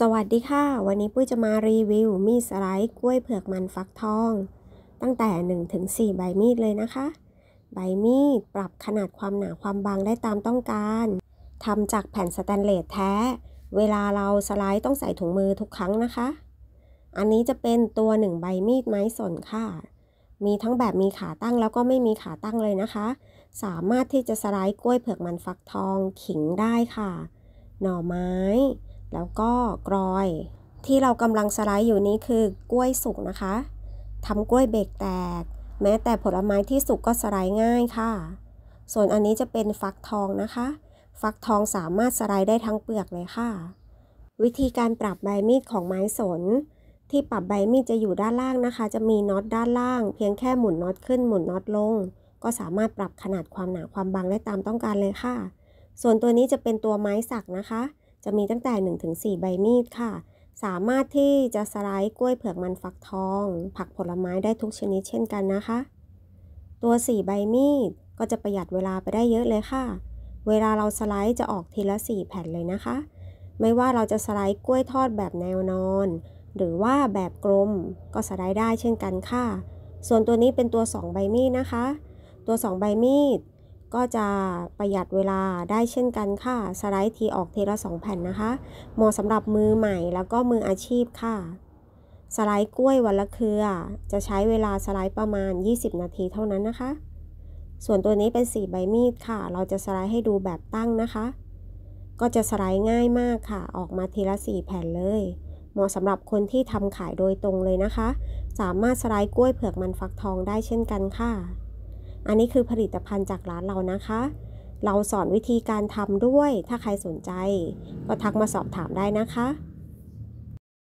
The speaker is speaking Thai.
สวัสดีค่ะ วันนี้ปุ้ยจะมารีวิวมีดสไลด์กล้วยเผือกมันฟักทอง ตั้งแต่ 1-4ใบมีด เลยนะคะ ใบมีดปรับขนาดความหนาความบางได้ตามต้องการ ทำจากแผ่นสแตนเลสแท้ เวลาเราสไลด์ต้องใส่ถุงมือทุกครั้งนะคะ อันนี้จะเป็นตัว1ใบมีดไม้สนค่ะ มีทั้งแบบมีขาตั้งแล้วก็ไม่มีขาตั้งเลยนะคะ สามารถที่จะสไลด์กล้วยเผือกมันฟักทองขิงได้ค่ะ หน่อไม้แล้วก็กรอย ที่เรากำลังสไลด์อยู่นี้คือกล้วยสุกนะคะทำกล้วยเบรกแตกแม้แต่ผลไม้ที่สุกก็สไลด์ง่ายค่ะ ส่วนอันนี้จะเป็นฟักทองนะคะฟักทองสามารถสไลด์ได้ทั้งเปลือกเลยค่ะ วิธีการปรับใบมีดของไม้สน ที่ปรับใบมีดจะอยู่ด้านล่างนะคะ จะมีน็อตด้านล่าง เพียงแค่หมุนน็อตขึ้นหมุนน็อตลง ก็สามารถปรับขนาดความหนาความบางได้ตามต้องการเลยค่ะ ส่วนตัวนี้จะเป็นตัวไม้สักนะคะจะมีตั้งแต่1สใบมีดค่ะ สามารถที่จะสไลด์กล้วยเผือกมันฟักทอง ผักผลไม้ได้ทุกชนิดเช่นกันนะคะ ตัว4ใบมีดก็จะประหยัดเวลาไปได้เยอะเลยค่ะ เวลาเราสไลด์จะออกทีละ 4 แผ่นเลยนะคะ ไม่ว่าเราจะสไลด์กล้วยทอดแบบแนวนอน หรือว่าแบบกลมก็สไลด์ได้เช่นกันค่ะ ส่วนตัวนี้เป็นตัว 2 ใบมีดนะคะ ตัว2ใบมีดก็จะประหยัดเวลาได้เช่นกันค่ะ สไลด์ทีออกทีละ2แผ่นนะคะ เหมาะสำหรับมือใหม่ แล้วก็มืออาชีพค่ะ สไลด์กล้วยวันละเครือ จะใช้เวลาสไลด์ประมาณ 20 นาทีเท่านั้นนะคะ ส่วนตัวนี้เป็นสีใบมีดค่ะ เราจะสไลด์ให้ดูแบบตั้งนะคะ ก็จะสไลด์ง่ายมากค่ะ ออกมาทีละ 4แผ่นเลย เหมาะสำหรับคนที่ทำขายโดยตรงเลยนะคะ สามารถสไลด์กล้วยเผือกมันฟักทองได้เช่นกันค่ะอันนี้คือผลิตภัณฑ์จากร้านเรานะคะ เราสอนวิธีการทำด้วย ถ้าใครสนใจ ก็ทักมาสอบถามได้นะคะ